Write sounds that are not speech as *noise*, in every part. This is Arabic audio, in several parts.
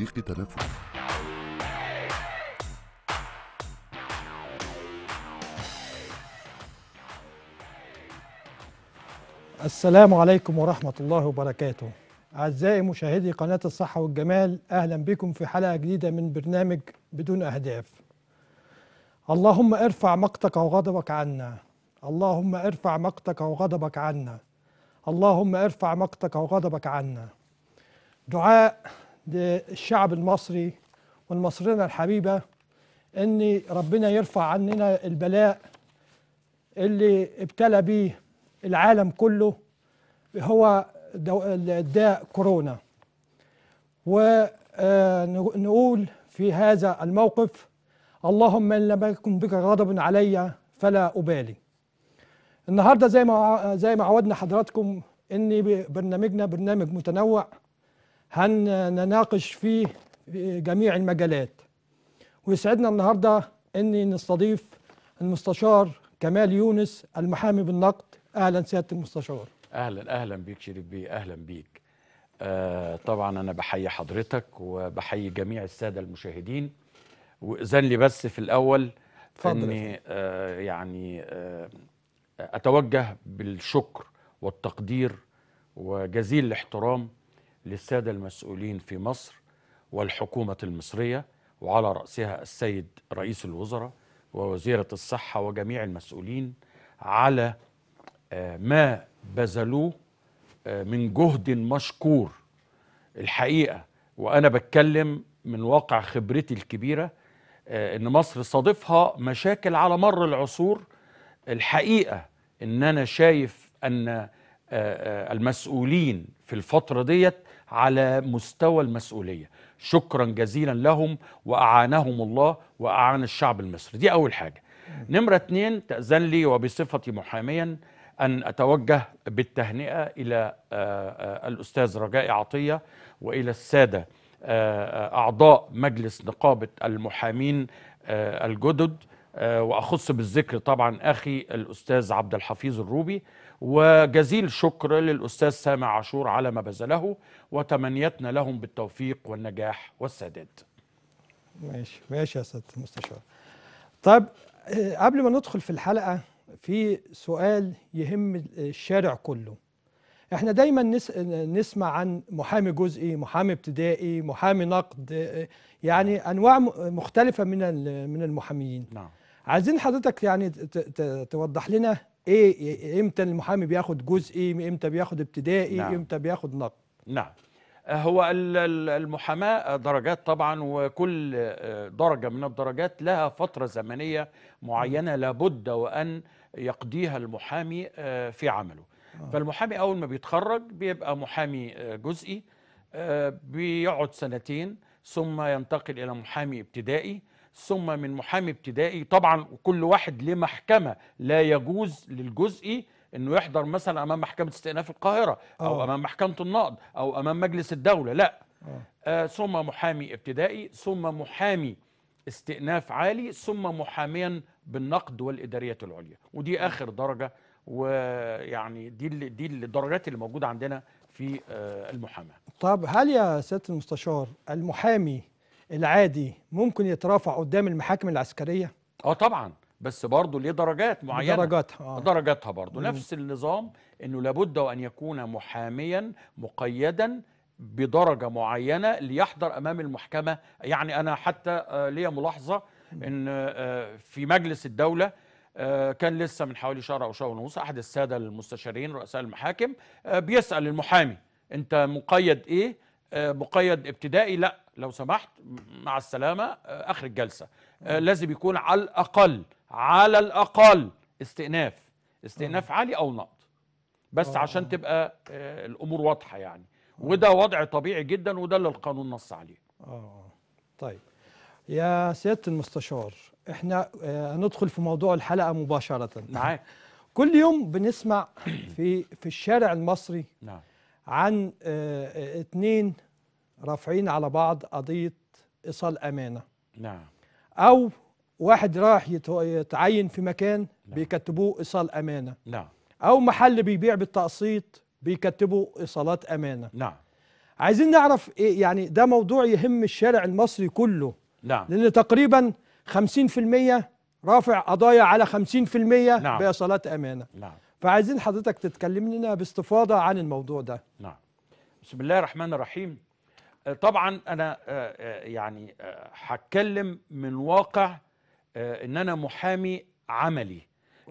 صديقي تنفس السلام عليكم ورحمة الله وبركاته أعزائي مشاهدي قناة الصحة والجمال أهلا بكم في حلقة جديدة من برنامج بدون أهداف اللهم ارفع مقتك وغضبك عنا اللهم ارفع مقتك وغضبك عنا اللهم ارفع مقتك وغضبك عنا دعاء للشعب المصري والمصرية الحبيبة ان ربنا يرفع عننا البلاء اللي ابتلى به العالم كله هو الداء كورونا ونقول في هذا الموقف اللهم ان لم يكن بك غضب علي فلا ابالي النهارده زي ما زي ما عودنا حضراتكم ان برنامجنا برنامج متنوع هنناقش فيه جميع المجالات ويسعدنا النهارده اني نستضيف المستشار كمال يونس المحامي بالنقد اهلا سياده المستشار اهلا اهلا بيك شريف بيه اهلا بيك آه طبعا انا بحيي حضرتك وبحيي جميع الساده المشاهدين واذن لي بس في الاول فضل اني آه يعني آه اتوجه بالشكر والتقدير وجزيل الاحترام للسادة المسؤولين في مصر والحكومة المصرية وعلى رأسها السيد رئيس الوزراء ووزيرة الصحة وجميع المسؤولين على آه، ما بذلوه آه، من جهد مشكور الحقيقة وأنا بتكلم من واقع خبرتي الكبيرة آه، إن مصر صادفها مشاكل على مر العصور الحقيقة إن أنا شايف أن المسؤولين في الفترة ديت على مستوى المسؤولية شكرا جزيلا لهم وأعانهم الله وأعان الشعب المصري دي أول حاجة نمرة اتنين تأذن لي وبصفتي محاميا أن أتوجه بالتهنئة إلى آه، آه، الأستاذ رجاء عطية وإلى السادة آه، أعضاء مجلس نقابة المحامين الجدد وأخص بالذكر طبعا أخي الأستاذ عبد الحفيظ الروبي وجزيل شكر للأستاذ سامع عاشور على ما بذله وتمنيتنا لهم بالتوفيق والنجاح والسداد ماشي ماشي يا سيادة المستشار طيب آه، قبل ما ندخل في الحلقة في سؤال يهم الشارع كله احنا دايما نس... نسمع عن محامي جزئي محامي ابتدائي محامي نقد آه، يعني نعم. انواع مختلفه من من المحامين. نعم عايزين حضرتك يعني ت... ت... توضح لنا إيه،, ايه امتى المحامي بياخد جزئي امتى بياخد ابتدائي نعم. امتى بياخد نقد نعم آه، هو المحاماه درجات طبعا وكل آه، درجه من الدرجات لها فتره زمنيه معينه لابد وان يقضيها المحامي آه، في عمله فالمحامي اول ما بيتخرج بيبقى محامي جزئي بيقعد سنتين ثم ينتقل الى محامي ابتدائي ثم من محامي ابتدائي طبعا كل واحد له محكمه لا يجوز للجزئي انه يحضر مثلا امام محكمه استئناف القاهره او أوه. امام محكمه النقد او امام مجلس الدوله لا آه. آه ثم محامي ابتدائي ثم محامي استئناف عالي ثم محاميا بالنقد والاداريه العليا ودي آه. اخر درجه ويعني دي اللي دي الدرجات اللي موجوده عندنا في آه المحاماه طب هل يا سياده المستشار المحامي العادي ممكن يترافع قدام المحاكم العسكريه اه طبعا بس برضه ليه درجات معينه درجات آه. درجاتها برضه نفس النظام انه لابد وان يكون محاميا مقيدا بدرجه معينه ليحضر امام المحكمه يعني انا حتى آه، ليا ملاحظه ان آه، في مجلس الدوله آه، كان لسه من حوالي شهر او شهر ونص احد الساده المستشارين رؤساء المحاكم بيسال المحامي انت مقيد ايه مقيد ابتدائي لا لو سمحت مع السلامه آه، اخر الجلسه آه، لازم يكون على الاقل على الاقل استئناف استئناف آه. عالي او نقد بس عشان تبقى الامور واضحه يعني وده وضع طبيعي جدا وده اللي القانون نص عليه اه طيب يا سياده المستشار احنا هندخل في موضوع الحلقه مباشره معاك *laughs* كل يوم بنسمع في في الشارع المصري نعم عن اه رافعين على بعض قضيه ايصال امانه نعم او واحد راح يتعين في مكان نعم. بيكتبوه ايصال امانه نعم او محل بيبيع بالتقسيط بيكتبوا ايصالات امانه نعم عايزين نعرف ايه يعني ده موضوع يهم الشارع المصري كله نعم لان تقريبا 50% رافع قضايا على 50% نعم. بايصالات امانه نعم فعايزين حضرتك تتكلم لنا باستفاضه عن الموضوع ده نعم بسم الله الرحمن الرحيم طبعا انا آه، آه، يعني آه، هتكلم من واقع ان انا محامي عملي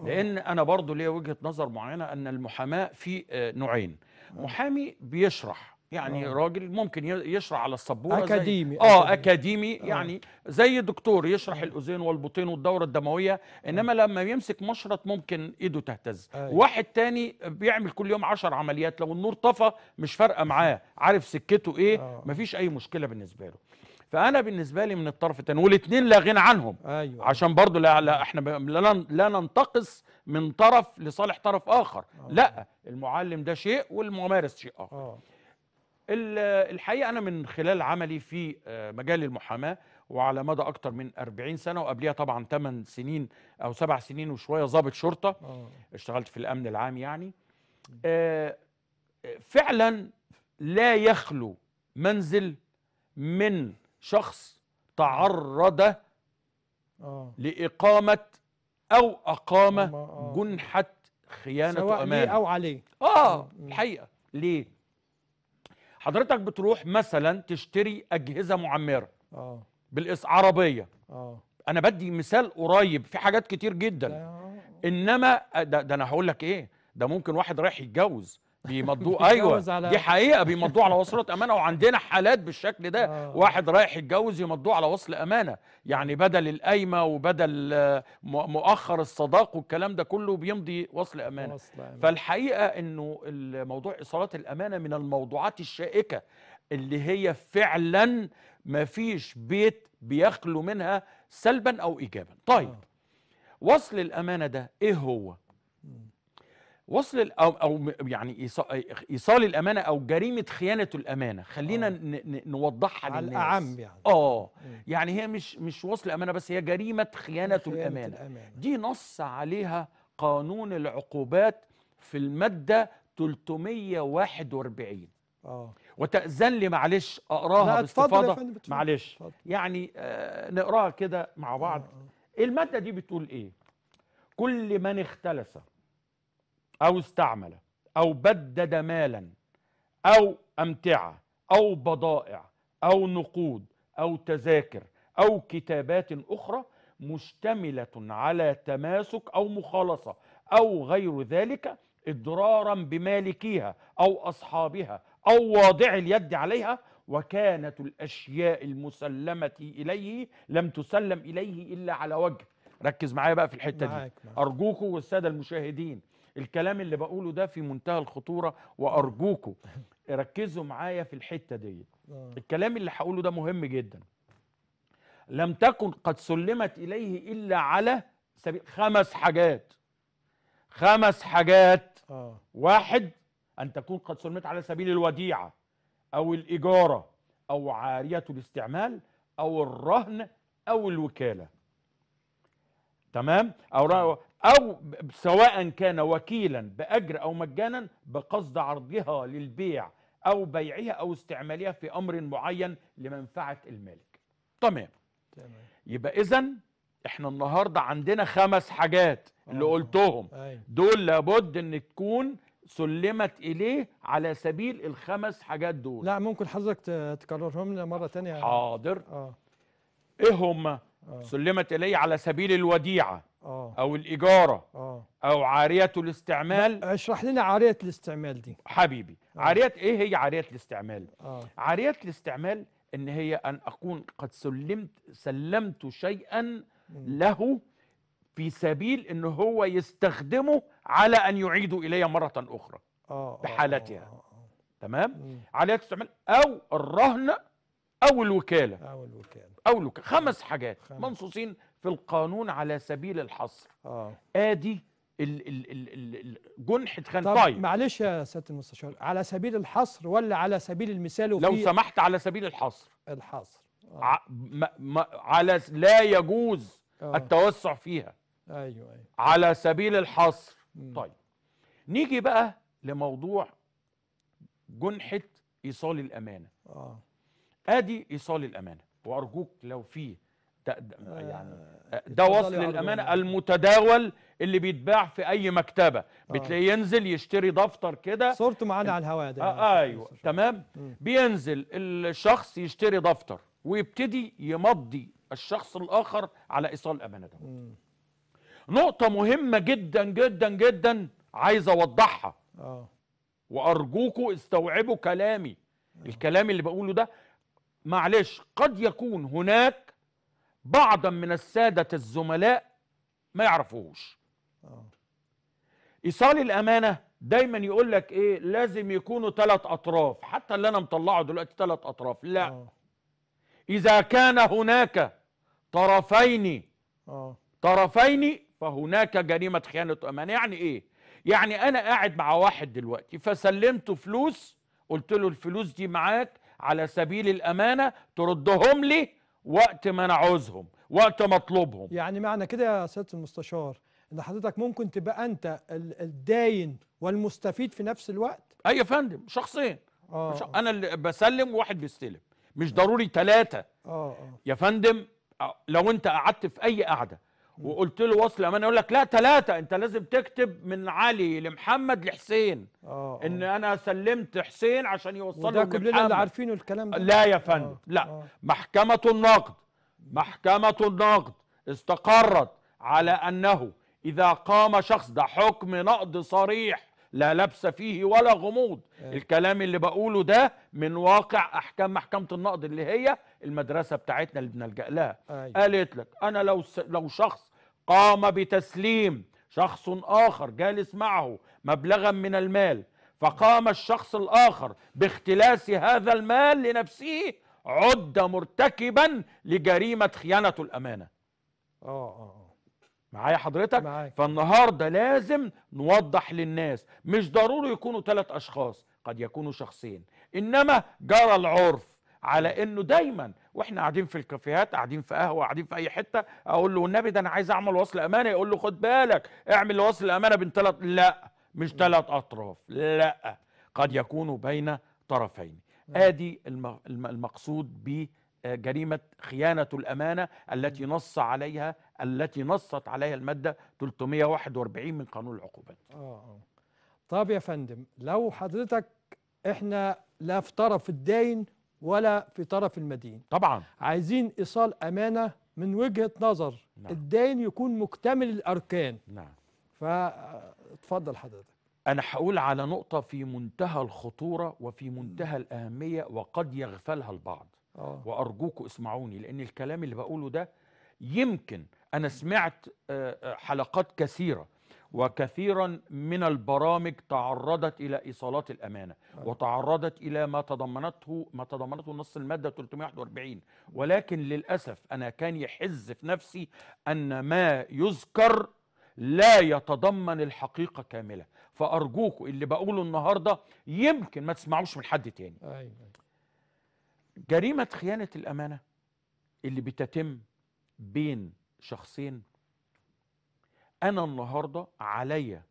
لان انا برضو ليا وجهه نظر معينه ان المحاماه في نوعين محامي بيشرح يعني أوه. راجل ممكن يشرح على السبوره اكاديمي اه اكاديمي أكاديمي آه. يعني زي دكتور يشرح الاذين والبطين والدوره الدمويه آه. انما أوه. لما يمسك مشرط ممكن ايده تهتز أوه. آه. أيوة. واحد تاني بيعمل كل يوم 10 عمليات لو النور طفى مش فارقه معاه عارف سكته ايه أوه. مفيش اي مشكله بالنسبه له فانا بالنسبه لي من الطرف الثاني والاثنين لا غنى عنهم أيوة. عشان برضو لا, لا احنا لا, لا ننتقص من طرف لصالح طرف اخر أوه. لا المعلم ده شيء والممارس شيء اخر أوه. الحقيقه انا من خلال عملي في آه، مجال المحاماه وعلى مدى اكتر من 40 سنه وقبليها طبعا 8 سنين او 7 سنين وشويه ضابط شرطه أوه. اشتغلت في الامن العام يعني آه، فعلا لا يخلو منزل من شخص تعرض أوه. لاقامه او اقام آه. جنحه خيانه وامان سواء ليه او عليه اه الحقيقه ليه حضرتك بتروح مثلا تشتري اجهزه معمره اه بالإس عربيه اه انا بدي مثال قريب في حاجات كتير جدا آه. انما آه، ده, ده انا هقول لك ايه ده ممكن واحد رايح يتجوز بيمضوه ايوه على... دي حقيقه بيمضوه على وصلات امانه وعندنا حالات بالشكل ده آه. واحد رايح يتجوز يمضوه على وصل امانه يعني بدل القايمه وبدل مؤخر الصداق والكلام ده كله بيمضي وصل امانه وصل أمانة. فالحقيقه انه الموضوع ايصالات الامانه من الموضوعات الشائكه اللي هي فعلا ما فيش بيت بيخلو منها سلبا او ايجابا طيب آه. وصل الامانه ده ايه هو وصل او او يعني ايصال الامانه او جريمه خيانه الامانه خلينا آه. نوضحها على للناس على الاعم يعني اه يعني هي مش مش وصل امانه بس هي جريمه خيانه, خيانة الأمانة. الامانه دي نص عليها قانون العقوبات في الماده 341 اه وتأذن لي معلش اقراها باستفاضه معلش فضل. يعني آه نقراها كده مع بعض أوه. آه. الماده دي بتقول ايه كل من اختلس أو استعمل أو بدد مالا أو أمتعة أو بضائع أو نقود أو تذاكر أو كتابات أخرى مشتملة على تماسك أو مخالصة أو غير ذلك إضرارا بمالكيها أو أصحابها أو واضع اليد عليها وكانت الأشياء المسلمة إليه لم تسلم إليه إلا على وجه ركز معايا بقى في الحتة معاك دي معاك. أرجوكم والسادة المشاهدين الكلام اللي بقوله ده في منتهى الخطوره وارجوكم *laughs* ركزوا معايا في الحته دي آه. الكلام اللي هقوله ده مهم جدا لم تكن قد سلمت اليه الا على سبيل خمس حاجات خمس حاجات آه. واحد ان تكون قد سلمت على سبيل الوديعه او الاجاره او عاريه الاستعمال او الرهن او الوكاله تمام او او سواء كان وكيلا باجر او مجانا بقصد عرضها للبيع او بيعها او استعمالها في امر معين لمنفعه المالك تمام تمام يبقى اذا احنا النهارده عندنا خمس حاجات اللي آه. قلتهم أيوه. دول لابد ان تكون سلمت اليه على سبيل الخمس حاجات دول لا ممكن حضرتك تكررهم لنا مره تانية حاضر اه ايه هما آه. سلمت الي على سبيل الوديعة آه. أو الإجارة آه. أو عارية الاستعمال اشرح لنا عارية الاستعمال دي حبيبي آه. عارية إيه هي عارية الاستعمال؟ آه. عارية الاستعمال إن هي أن أكون قد سلمت سلمت شيئا له في سبيل إن هو يستخدمه على أن يعيد إلي مرة أخرى آه. آه، بحالتها تمام؟ عارية الاستعمال أو الرهن أو الوكالة أو الوكالة أو الوكالة آه. خمس حاجات خمس. منصوصين في القانون على سبيل الحصر آه. آدي ال ال ال الجنح اتخانق طيب معلش يا سياده المستشار على سبيل الحصر ولا على سبيل المثال وفي لو سمحت على سبيل الحصر الحصر آه. ما... ما... على لا يجوز آه. التوسع فيها ايوه ايوه على سبيل الحصر م. طيب نيجي بقى لموضوع جنحه ايصال الامانه اه ادي ايصال الامانه وارجوك لو في آه، يعني، آه، ده يعني ده وصل الامانه المتداول اللي بيتباع في اي مكتبه آه. بتلاقيه ينزل يشتري دفتر كده صورته معانا على الهواء ده آه ايوه تمام بينزل الشخص يشتري دفتر ويبتدي يمضي الشخص الاخر على ايصال الامانه ده نقطه مهمه جدا جدا جدا عايز اوضحها اه وارجوكوا استوعبوا كلامي الكلام اللي بقوله ده معلش قد يكون هناك بعضا من السادة الزملاء ما يعرفوش آه. إيصال الأمانة دايما يقول لك إيه لازم يكونوا ثلاث أطراف حتى اللي أنا مطلعه دلوقتي ثلاث أطراف لا أوه. إذا كان هناك طرفين أوه. طرفين فهناك جريمة خيانة أمانة يعني إيه؟ يعني أنا قاعد مع واحد دلوقتي فسلمته فلوس قلت له الفلوس دي معاك على سبيل الامانه تردهم لي وقت ما انا عاوزهم وقت ما اطلبهم يعني معنى كده يا سياده المستشار ان حضرتك ممكن تبقى انت الداين والمستفيد في نفس الوقت اي أيوة يا فندم شخصين آه،, آه. انا اللي بسلم وواحد بيستلم مش ضروري ثلاثه آه. آه. يا فندم لو انت قعدت في اي قعده وقلت له وصل امانه يقول لك لا ثلاثه انت لازم تكتب من علي لمحمد لحسين آه, آه. ان انا سلمت حسين عشان يوصله لمحمد كلنا اللي عارفينه الكلام ده لا يا فندم آه، لا أوه. محكمه النقد محكمه النقد استقرت على انه اذا قام شخص ده حكم نقد صريح لا لبس فيه ولا غموض إيه. الكلام اللي بقوله ده من واقع احكام محكمه النقد اللي هي المدرسه بتاعتنا اللي بنلجا لها أيوة. قالت لك انا لو س... لو شخص قام بتسليم شخص اخر جالس معه مبلغا من المال فقام الشخص الاخر باختلاس هذا المال لنفسه عد مرتكبا لجريمه خيانه الامانه اه اه, آه. معايا حضرتك معاي. فالنهارده لازم نوضح للناس مش ضروري يكونوا ثلاث اشخاص قد يكونوا شخصين انما جرى العرف على انه دايما واحنا قاعدين في الكافيهات قاعدين في قهوه قاعدين في اي حته اقول له والنبي ده انا عايز اعمل وصل امانه يقول له خد بالك اعمل وصل امانه بين ثلاث لا مش ثلاث اطراف لا قد يكون بين طرفين ادي المقصود بالتعليم جريمه خيانه الامانه التي نص عليها التي نصت عليها الماده 341 من قانون العقوبات. اه اه. طب يا فندم لو حضرتك احنا لا في طرف الداين ولا في طرف المدين. طبعا. عايزين ايصال امانه من وجهه نظر نعم. الداين يكون مكتمل الاركان. نعم. فاتفضل آه، حضرتك. أنا هقول على نقطة في منتهى الخطورة وفي منتهى الأهمية وقد يغفلها البعض آه. وأرجوكوا وارجوكم اسمعوني لان الكلام اللي بقوله ده يمكن انا سمعت آه، آه، حلقات كثيره وكثيرا من البرامج تعرضت الى ايصالات الامانه نعم. وتعرضت الى ما تضمنته ما تضمنته نص الماده 341 ولكن للاسف انا كان يحز في نفسي ان ما يذكر لا يتضمن الحقيقه كامله فارجوكم اللي بقوله النهارده يمكن ما تسمعوش من حد تاني أيوة. أيوة. جريمه خيانه الامانه اللي بتتم بين شخصين انا النهارده عليا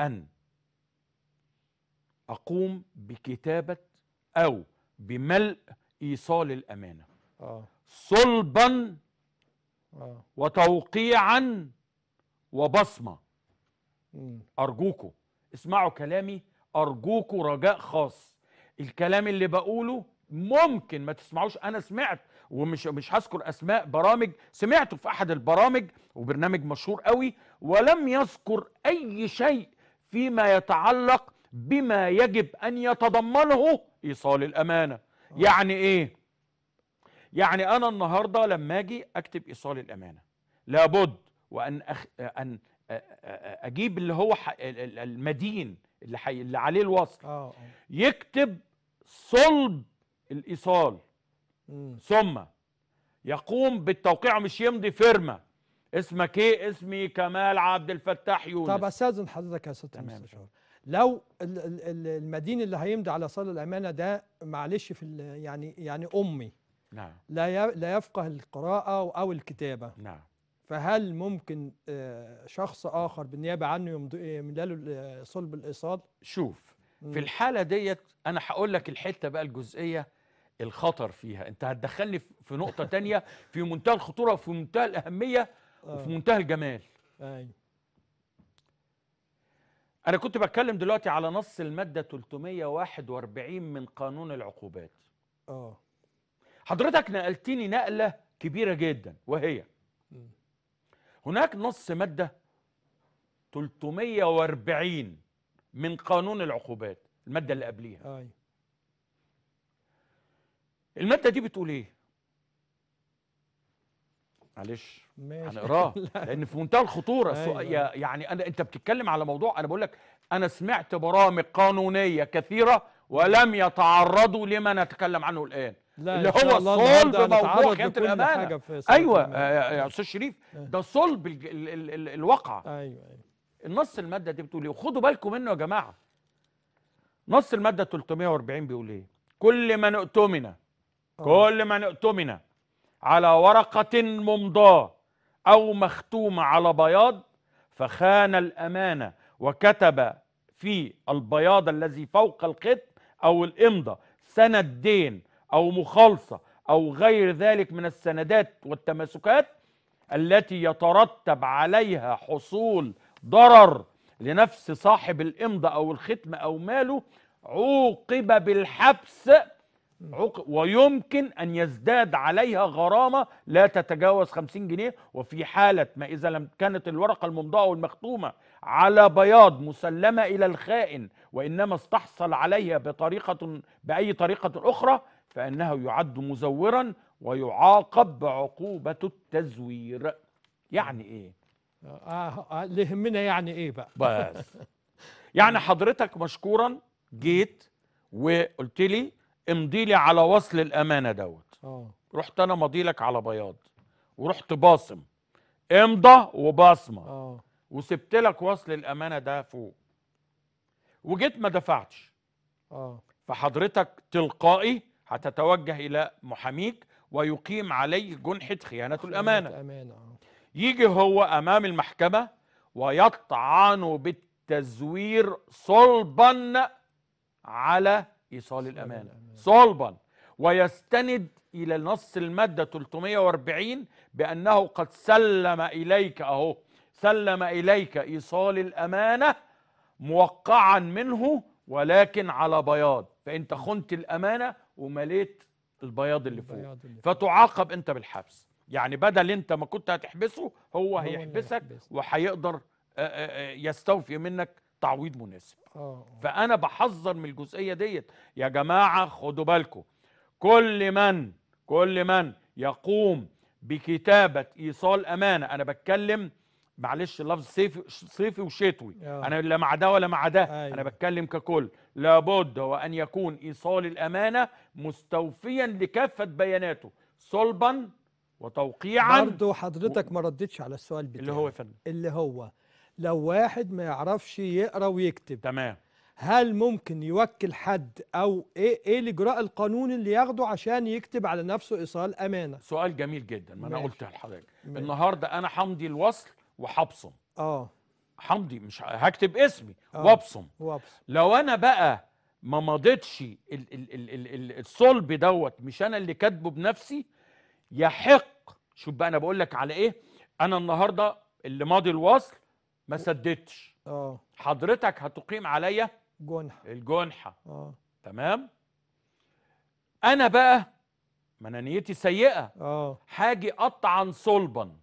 ان اقوم بكتابه او بملء ايصال الامانه آه. صلبا آه. وتوقيعا وبصمه أرجوكوا اسمعوا كلامي أرجوكوا رجاء خاص الكلام اللي بقوله ممكن ما تسمعوش انا سمعت ومش مش هذكر اسماء برامج سمعته في احد البرامج وبرنامج مشهور قوي ولم يذكر اي شيء فيما يتعلق بما يجب ان يتضمنه ايصال الامانه أوه. يعني ايه يعني انا النهارده لما اجي اكتب ايصال الامانه لابد وان أخ... ان اجيب اللي هو ح... المدين اللي, ح... اللي عليه الوصل أوه. آه. يكتب صلب الايصال مم. ثم يقوم بالتوقيع مش يمضي فيرما اسمك ايه اسمي كمال عبد الفتاح يونس طب استاذن حضرتك يا استاذ المستشار لو المدين اللي هيمضي على صاله الامانه ده معلش في يعني يعني امي نعم لا لا يفقه القراءه او الكتابه نعم فهل ممكن آه، شخص اخر بالنيابه عنه يمضي له صلب الايصال شوف في الحاله ديت انا هقول لك الحته بقى الجزئيه الخطر فيها انت هتدخلني في نقطه تانية في منتهى الخطوره وفي منتهى الاهميه وفي آه. منتهى الجمال أيوة. انا كنت بتكلم دلوقتي على نص الماده 341 من قانون العقوبات اه حضرتك نقلتني نقله كبيره جدا وهي هناك نص ماده 340 من قانون العقوبات الماده اللي قبليها ايوه الماده دي بتقول ايه معلش هنقراه *laughs* لان في منتهى الخطوره أيوة. يعني انا انت بتتكلم على موضوع انا بقول لك انا سمعت برامج قانونيه كثيره ولم يتعرضوا لما نتكلم عنه الان لا اللي هو صلب موضوع خيانه الامانه ايوه آه، آه، يا استاذ شريف آه. ده صلب ال ال ال ال ايوه ايوه النص الماده دي بتقول ايه وخدوا بالكم منه يا جماعه نص الماده 340 بيقول ايه كل من اؤتمن آه. كل من اؤتمن على ورقة ممضاة أو مختومة على بياض فخان الأمانة وكتب في البياض الذي فوق الختم أو الإمضة سند دين أو مخالصة أو غير ذلك من السندات والتماسكات التي يترتب عليها حصول ضرر لنفس صاحب الإمضة أو الختم أو ماله عوقب بالحبس ويمكن أن يزداد عليها غرامة لا تتجاوز 50 جنيه وفي حالة ما إذا لم كانت الورقة الممضاة والمختومة على بياض مسلمة إلى الخائن وإنما استحصل عليها بطريقة بأي طريقة أخرى فإنه يعد مزورا ويعاقب بعقوبة التزوير يعني إيه؟ آه آه, آه، اللي يهمنا يعني إيه بقى؟ بس *laughs* يعني حضرتك مشكورا جيت وقلت لي امضي لي على وصل الامانه دوت اه رحت انا ماضي لك على بياض ورحت باصم امضى وبصمه اه وسبت لك وصل الامانه ده فوق وجيت ما دفعتش اه فحضرتك تلقائي هتتوجه الى محاميك ويقيم عليه جنحه خيانه الامانه الامانه آه. يجي هو امام المحكمه ويطعن بالتزوير صلبا على إيصال الأمانة صلبا ويستند إلى نص المادة 340 بأنه قد سلم إليك أهو سلم إليك إيصال الأمانة موقعا منه ولكن على بياض فأنت خنت الأمانة ومليت البياض اللي فوق فتعاقب أنت بالحبس يعني بدل أنت ما كنت هتحبسه هو, هو هيحبسك وهيقدر يستوفي منك تعويض مناسب أوه. آه. فانا بحذر من الجزئيه ديت يا جماعه خدوا بالكم كل من كل من يقوم بكتابه ايصال امانه انا بتكلم معلش اللفظ صيفي صيفي وشتوي آه. انا لا مع ده ولا مع ده أيوه. انا بتكلم ككل لابد وان يكون ايصال الامانه مستوفيا لكافه بياناته صلبا وتوقيعا برضه حضرتك و... ما ردتش على السؤال بتاعي اللي هو فن اللي هو لو واحد ما يعرفش يقرا ويكتب تمام هل ممكن يوكل حد او ايه ايه الاجراء القانوني اللي ياخده عشان يكتب على نفسه ايصال امانه سؤال جميل جدا ما انا قلت لحضرتك النهارده انا همضي الوصل وحبصم اه همضي مش هكتب اسمي آه. وابصم وابصم لو انا بقى ما مضيتش الصلب دوت مش انا اللي كاتبه بنفسي يحق شوف بقى انا بقول لك على ايه انا النهارده اللي ماضي الوصل ما سددتش اه حضرتك هتقيم عليا جنحه الجنحه اه تمام انا بقى ما انا نيتي سيئه اه هاجي اطعن صلبا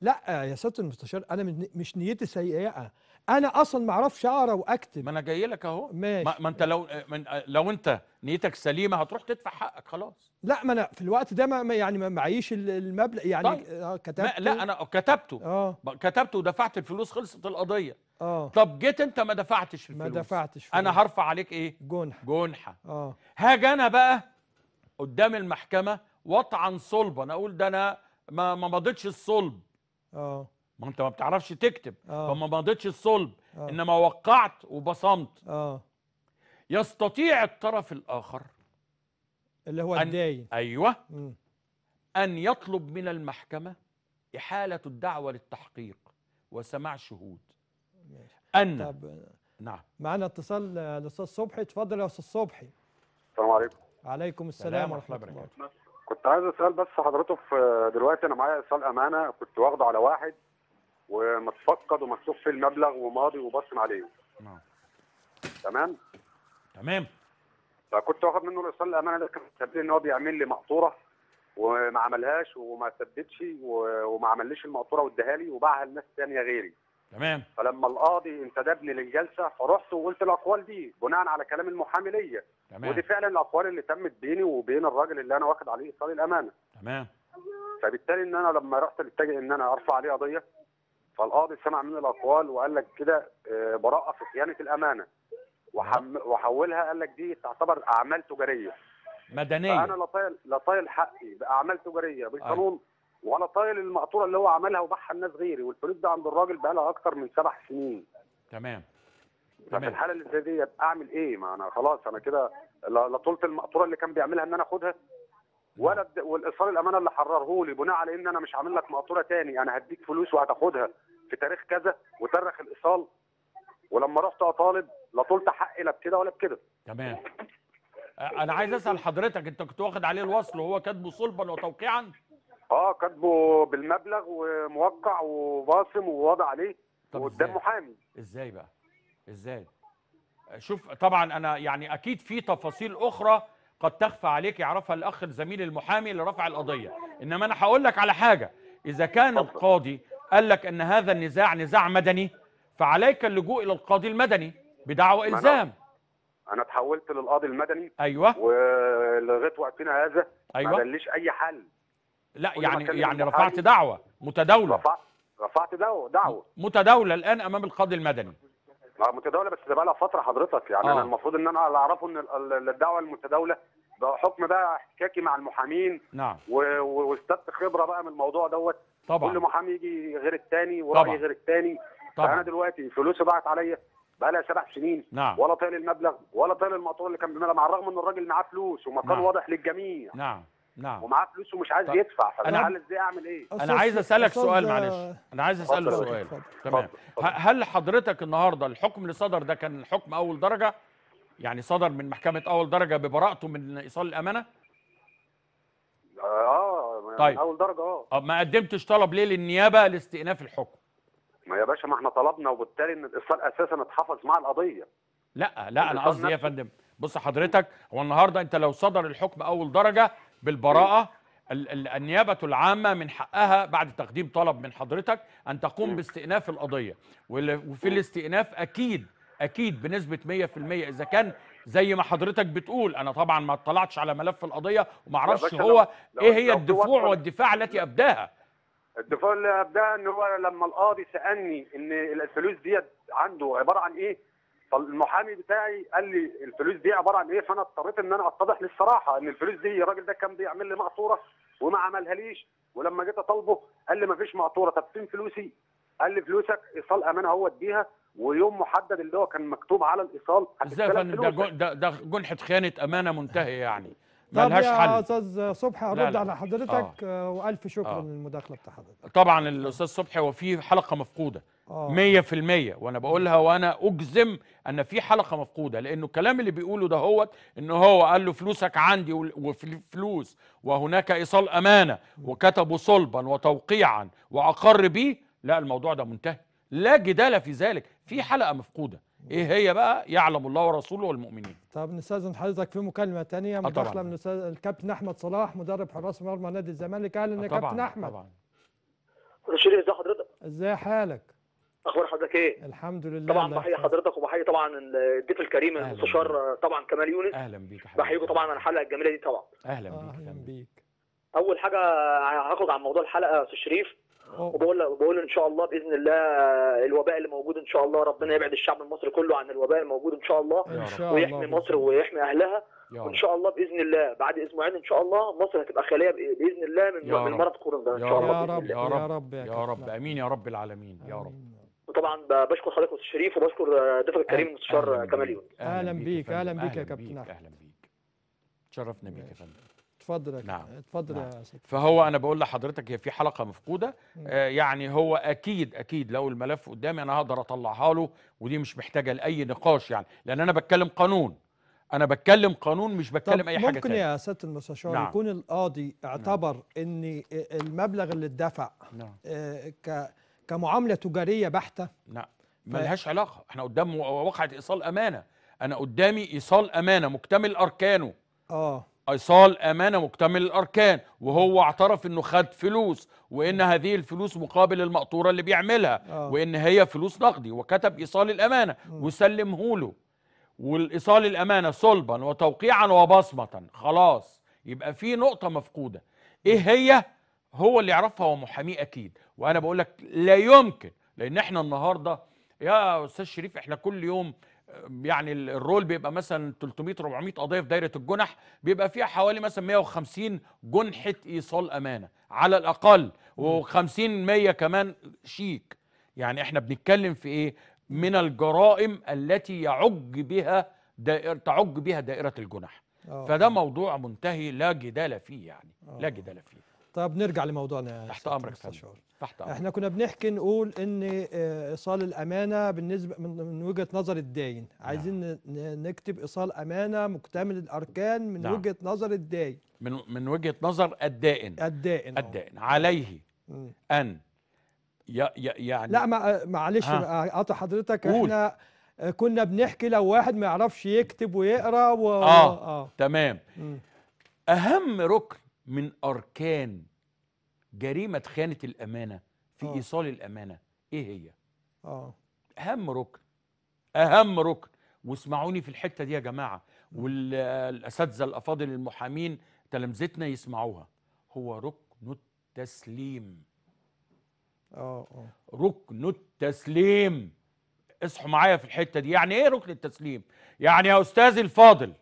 لا يا سياده المستشار انا مش نيتي سيئه انا اصلا ما اعرفش اقرا واكتب ما انا جاي لك اهو ماشي ما, ما انت لو من لو انت نيتك سليمه هتروح تدفع حقك خلاص لا ما انا في الوقت ده ما يعني ما معيش المبلغ يعني طيب. آه، كتبت لا انا كتبته اه كتبته ودفعت الفلوس خلصت القضيه اه طب جيت انت ما دفعتش الفلوس ما دفعتش فلوس. انا هرفع عليك ايه جنحه جنحه اه هاجي انا بقى قدام المحكمه واطعن صلبا اقول ده انا ما ما مضيتش الصلب اه ما انت ما بتعرفش تكتب آه. فما مضيتش الصلب أوه. انما وقعت وبصمت اه يستطيع الطرف الاخر اللي هو الدين أيوة م. أن يطلب من المحكمة إحالة الدعوة للتحقيق وسماع شهود أن طب نعم معنا اتصال الأستاذ صبحي اتفضل يا أستاذ صبحي السلام عليكم عليكم السلام ورحمة الله وبركاته كنت عايز أسأل بس حضرته في دلوقتي أنا معايا إيصال أمانة كنت واخده على واحد ومتفقد ومكتوب فيه المبلغ وماضي وبصم عليه نعم تمام تمام فكنت واخد منه الايصال الامانه ده كان سبب ان هو بيعمل لي مقطوره وما عملهاش وما سددش وما عملليش المقطوره واداها لي وباعها لناس ثانيه غيري تمام فلما القاضي انتدبني للجلسه فرحت وقلت الاقوال دي بناء على كلام المحامي ليا تمام ودي فعلا الاقوال اللي تمت بيني وبين الراجل اللي انا واخد عليه ايصال الامانه تمام فبالتالي ان انا لما رحت اتجه ان انا ارفع عليه قضيه فالقاضي سمع مني الاقوال وقال لك كده آه، براءه في خيانه الامانه وحم... وحولها قال لك دي تعتبر اعمال تجاريه مدنيه انا لا طايل لا طايل حقي باعمال تجاريه بالقانون آه. وانا طايل المقطوره اللي هو عملها وباعها الناس غيري والفلوس ده عند الراجل بقى لها اكتر من سبع سنين تمام ففي الحاله اللي زي دي اعمل ايه ما انا خلاص انا كده لا طولت المقطوره اللي كان بيعملها ان انا اخدها نعم. ولا والاصرار الامانه اللي حرره لي بناء على ان انا مش عامل لك مقطوره تاني انا هديك فلوس وهتاخدها في تاريخ كذا وتاريخ الايصال ولما رحت اطالب لا طلت حقي لا بكده ولا بكده تمام انا عايز اسال حضرتك انت كنت واخد عليه الوصل وهو كاتبه صلبا وتوقيعا اه كاتبه بالمبلغ وموقع وباصم وواضع عليه وقدام محامي ازاي بقى ازاي شوف طبعا انا يعني اكيد في تفاصيل اخرى قد تخفى عليك يعرفها الاخ الزميل المحامي اللي رفع القضيه انما انا هقول لك على حاجه اذا كان القاضي قال لك ان هذا النزاع نزاع مدني فعليك اللجوء الى القاضي المدني بدعوى الزام انا اتحولت للقاضي المدني ايوه ولغايه وقتنا هذا أيوة. ما دليش اي حل لا يعني يعني رفعت دعوه متداوله رفعت رفعت دعوه دعوه متداوله الان امام القاضي المدني متداوله بس ده بقى فتره حضرتك يعني آه. انا المفروض ان انا اللي اعرفه ان الدعوه المتداوله بحكم بقى احتكاكي مع المحامين نعم واستفدت خبره بقى من الموضوع دوت طبعا كل محامي يجي غير الثاني وراي غير الثاني طبعا. فانا دلوقتي فلوسي ضاعت عليا بقى لها سبع سنين نعم. ولا طال المبلغ ولا طال المقطوع اللي كان بمبلغ مع الرغم ان الراجل معاه فلوس ومكان نعم. واضح للجميع نعم نعم ومعاه فلوس ومش عايز طب. يدفع فانا ازاي اعمل ايه؟ انا عايز اسالك سؤال معلش انا عايز اساله سؤال تمام هل حضرتك النهارده الحكم اللي صدر ده كان حكم اول درجه؟ يعني صدر من محكمه اول درجه ببراءته من ايصال الامانه؟ اه, آه، طيب اول درجه اه ما قدمتش طلب ليه للنيابه لاستئناف الحكم؟ ما يا باشا ما احنا طلبنا وبالتالي ان الايصال اساسا اتحفظ مع القضيه لا لا انا قصدي إيه يا فندم بص حضرتك هو النهارده انت لو صدر الحكم اول درجه بالبراءه النيابة العامة من حقها بعد تقديم طلب من حضرتك أن تقوم باستئناف القضية وفي الاستئناف أكيد أكيد بنسبة 100% إذا كان زي ما حضرتك بتقول أنا طبعا ما اطلعتش على ملف القضية وما أعرفش هو إيه هي الدفوع والدفاع التي أبداها الدفاع اللي هبداها ان هو لما القاضي سالني ان الفلوس ديت عنده عباره عن ايه فالمحامي بتاعي قال لي الفلوس دي عباره عن ايه فانا اضطريت ان انا اتضح للصراحه ان الفلوس دي الراجل ده كان بيعمل لي مقطوره وما عملها ليش ولما جيت اطالبه قال لي ما فيش مقطوره طب فين فلوسي؟ قال لي فلوسك ايصال امانه هو اديها ويوم محدد اللي هو كان مكتوب على الايصال ازاي يا فندم ده ده جنحه خيانه امانه منتهيه يعني ملهاش حل يا استاذ صبحي ارد على حضرتك آه. والف آه، شكر آه. للمداخله بتاع حضرتك طبعا الاستاذ صبحي هو في حلقه مفقوده آه. 100% وانا بقولها وانا اجزم ان في حلقه مفقوده لانه الكلام اللي بيقوله ده هو ان هو قال له فلوسك عندي وفلوس وهناك ايصال امانه وكتبوا صلبا وتوقيعا واقر به لا الموضوع ده منتهي لا جدال في ذلك في حلقه مفقوده ايه هي بقى يعلم الله ورسوله والمؤمنين طب نستاذن حضرتك في مكالمه ثانيه آه، مداخله من الكابتن احمد صلاح مدرب حراس مرمى نادي الزمالك قال يا آه، كابتن احمد طبعا طبعا ازي حضرتك ازي حالك اخبار حضرتك ايه الحمد لله طبعا بحيي حضرتك وبحيي طبعا الضيف الكريم المستشار طبعا كمال يونس اهلا بيك حضرتك بحييكم طبعا على الحلقه الجميله دي طبعا اهلا بيك اهلا بيك اول حاجه هاخد عن موضوع الحلقه يا شريف آه. وبقول بقول ان شاء الله باذن الله الوباء اللي موجود ان شاء الله ربنا يبعد الشعب المصري كله عن الوباء الموجود ان شاء الله ويحمي مصر ويحمي اهلها وان شاء الله باذن الله بعد اسبوعين ان شاء الله مصر هتبقى خاليه باذن الله من من مرض كورونا ده ان شاء الله يا رب يا رب يا رب امين يا رب العالمين يا رب وطبعا بشكر حضرتك استاذ شريف وبشكر ضيفك الكريم المستشار كمال يونس اهلا بيك اهلا بيك يا كابتن اهلا بيك تشرفنا بيك يا فندم نعم. اتفضل يا نعم اتفضل نعم. يا سيدي فهو انا بقول لحضرتك هي في حلقه مفقوده آه يعني هو اكيد اكيد لو الملف قدامي انا هقدر اطلعها له ودي مش محتاجه لاي نقاش يعني لان انا بتكلم قانون انا بتكلم قانون مش بتكلم اي حاجه ممكن يا سياده المستشار نعم. يكون القاضي اعتبر نعم. ان المبلغ اللي اتدفع نعم. آه، ك كمعامله تجاريه بحته نعم ملهاش علاقه احنا قدام واقعه ايصال امانه انا قدامي ايصال امانه مكتمل اركانه اه ايصال امانه مكتمل الاركان وهو اعترف انه خد فلوس وان هذه الفلوس مقابل المقطوره اللي بيعملها آه. وان هي فلوس نقدي وكتب ايصال الامانه وسلمه له والايصال الامانه صلبا وتوقيعا وبصمه خلاص يبقى في نقطه مفقوده ايه هي هو اللي يعرفها هو محامي اكيد وانا بقول لك لا يمكن لان احنا النهارده يا استاذ شريف احنا كل يوم يعني الرول بيبقى مثلا 300 400 قضيه في دايره الجنح بيبقى فيها حوالي مثلا 150 جنحه ايصال امانه على الاقل و50 100 كمان شيك يعني احنا بنتكلم في ايه من الجرائم التي يعج بها دائرة تعج بها دائره الجنح أوه. فده موضوع منتهي لا جدال فيه يعني أوه. لا آه. جدال فيه طب نرجع لموضوعنا تحت امرك مستشار. تحت أمرك. احنا كنا بنحكي نقول ان آه، ايصال الامانه بالنسبه من وجهه نظر الداين نعم. عايزين نعم. نكتب ايصال امانه مكتمل الاركان من نعم. وجهه نظر الداين من من وجهه نظر الدائن الدائن آه. الدائن عليه م. ان يعني لا آه، معلش اقطع حضرتك قول. احنا كنا بنحكي لو واحد ما يعرفش يكتب ويقرا و... اه, آه. تمام م. اهم ركن من أركان جريمة خيانة الأمانة في أوه. إيصال الأمانة إيه هي؟ آه. أهم ركن أهم ركن واسمعوني في الحتة دي يا جماعة والأساتذة الأفاضل المحامين تلامذتنا يسمعوها هو ركن التسليم آه. آه. ركن التسليم اصحوا معايا في الحتة دي يعني إيه ركن التسليم؟ يعني يا أستاذي الفاضل